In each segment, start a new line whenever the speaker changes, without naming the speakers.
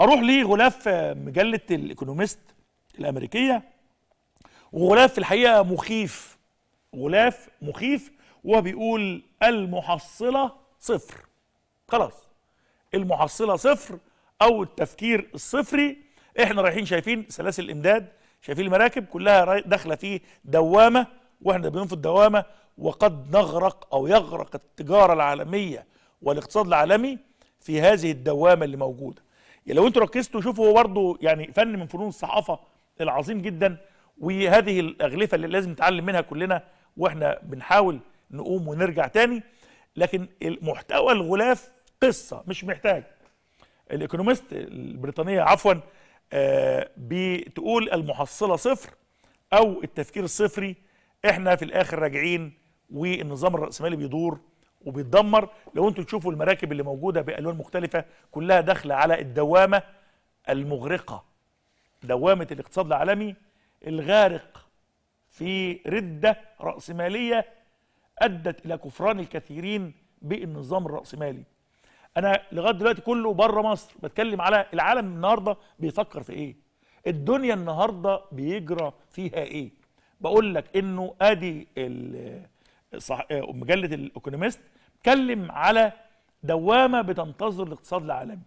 اروح لغلاف مجله الايكونوميست الامريكيه وغلاف الحقيقه مخيف غلاف مخيف وبيقول المحصله صفر خلاص المحصله صفر او التفكير الصفري احنا رايحين شايفين سلاسل الامداد شايفين المراكب كلها داخله في دوامه واحنا بننفض دوامه وقد نغرق او يغرق التجاره العالميه والاقتصاد العالمي في هذه الدوامه اللي موجوده لو انتوا ركزتوا شوفوا هو برضه يعني فن من فنون الصحافه العظيم جدا وهذه الاغلفه اللي لازم نتعلم منها كلنا واحنا بنحاول نقوم ونرجع تاني لكن المحتوى الغلاف قصه مش محتاج الايكونومست البريطانيه عفوا آه، بتقول المحصله صفر او التفكير الصفري احنا في الاخر راجعين والنظام الراسمالي بيدور وبيتدمر لو انتوا تشوفوا المراكب اللي موجوده بالوان مختلفه كلها داخله على الدوامه المغرقه دوامه الاقتصاد العالمي الغارق في رده راسماليه ادت الى كفران الكثيرين بالنظام الراسمالي انا لغايه دلوقتي كله بره مصر بتكلم على العالم النهارده بيفكر في ايه الدنيا النهارده بيجرى فيها ايه بقول لك انه ادي صح آه، مجله الايكونومست اتكلم على دوامه بتنتظر الاقتصاد العالمي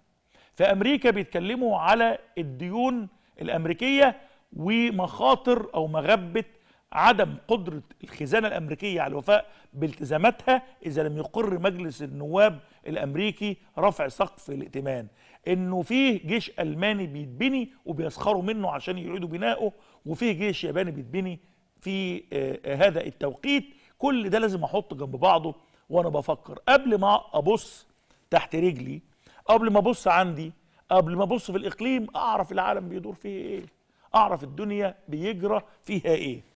في امريكا بيتكلموا على الديون الامريكيه ومخاطر او مغبه عدم قدره الخزانه الامريكيه على الوفاء بالتزاماتها اذا لم يقر مجلس النواب الامريكي رفع سقف الائتمان انه فيه جيش الماني بيتبني وبيسخروا منه عشان يعيدوا بنائه وفيه جيش ياباني بيتبني في آه، آه، هذا التوقيت كل ده لازم احطه جنب بعضه وانا بفكر قبل ما ابص تحت رجلي قبل ما ابص عندي قبل ما ابص في الاقليم اعرف العالم بيدور فيه ايه اعرف الدنيا بيجرى فيها ايه